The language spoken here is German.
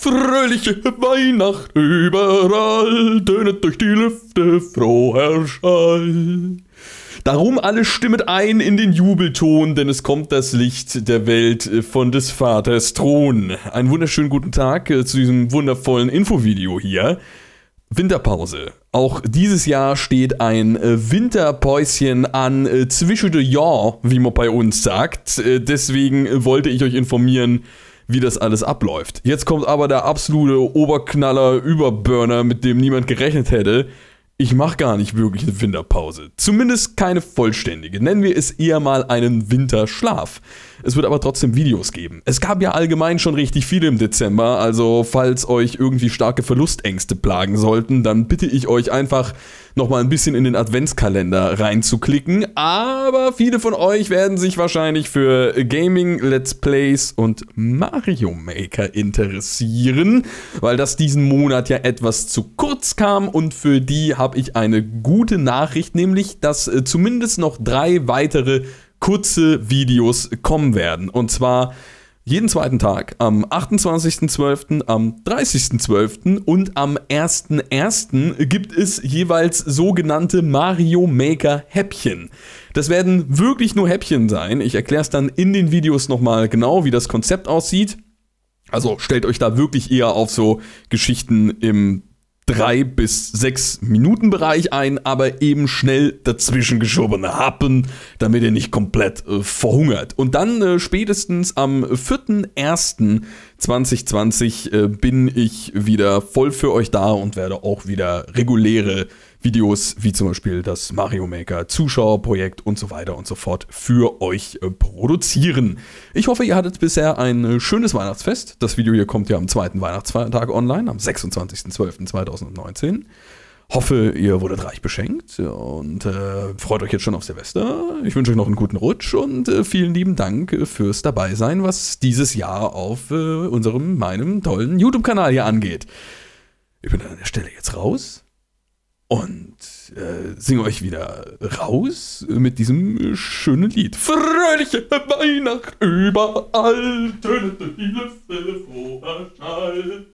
Fröhliche Weihnacht überall, tönet durch die Lüfte froher Schall. Darum alle stimmet ein in den Jubelton, denn es kommt das Licht der Welt äh, von des Vaters Thron. Einen wunderschönen guten Tag äh, zu diesem wundervollen Infovideo hier. Winterpause. Auch dieses Jahr steht ein äh, Winterpäuschen an äh, zwischen de Jahr, wie man bei uns sagt. deswegen wollte ich euch informieren, wie das alles abläuft. Jetzt kommt aber der absolute Oberknaller, Überburner, mit dem niemand gerechnet hätte. Ich mache gar nicht wirklich eine Winterpause. Zumindest keine vollständige. Nennen wir es eher mal einen Winterschlaf. Es wird aber trotzdem Videos geben. Es gab ja allgemein schon richtig viele im Dezember, also falls euch irgendwie starke Verlustängste plagen sollten, dann bitte ich euch einfach nochmal ein bisschen in den Adventskalender reinzuklicken. Aber viele von euch werden sich wahrscheinlich für Gaming, Let's Plays und Mario Maker interessieren, weil das diesen Monat ja etwas zu kurz kam und für die habe ich eine gute Nachricht, nämlich dass äh, zumindest noch drei weitere kurze Videos kommen werden. Und zwar jeden zweiten Tag am 28.12., am 30.12. und am 1.1. gibt es jeweils sogenannte Mario Maker Häppchen. Das werden wirklich nur Häppchen sein. Ich erkläre es dann in den Videos nochmal genau, wie das Konzept aussieht. Also stellt euch da wirklich eher auf so Geschichten im drei bis sechs Minuten Bereich ein, aber eben schnell dazwischen geschobene Happen, damit ihr nicht komplett äh, verhungert. Und dann äh, spätestens am 4.1.2020 äh, bin ich wieder voll für euch da und werde auch wieder reguläre Videos wie zum Beispiel das Mario Maker Zuschauerprojekt und so weiter und so fort für euch äh, produzieren. Ich hoffe, ihr hattet bisher ein äh, schönes Weihnachtsfest. Das Video hier kommt ja am zweiten Weihnachtsfeiertag online, am 26.12.2020. 2019. Hoffe, ihr wurdet reich beschenkt und äh, freut euch jetzt schon auf Silvester. Ich wünsche euch noch einen guten Rutsch und äh, vielen lieben Dank fürs Dabeisein, was dieses Jahr auf äh, unserem, meinem tollen YouTube-Kanal hier angeht. Ich bin an der Stelle jetzt raus und äh, singe euch wieder raus mit diesem schönen Lied. Fröhliche Weihnacht überall, töne die Lüfte, froher Schall.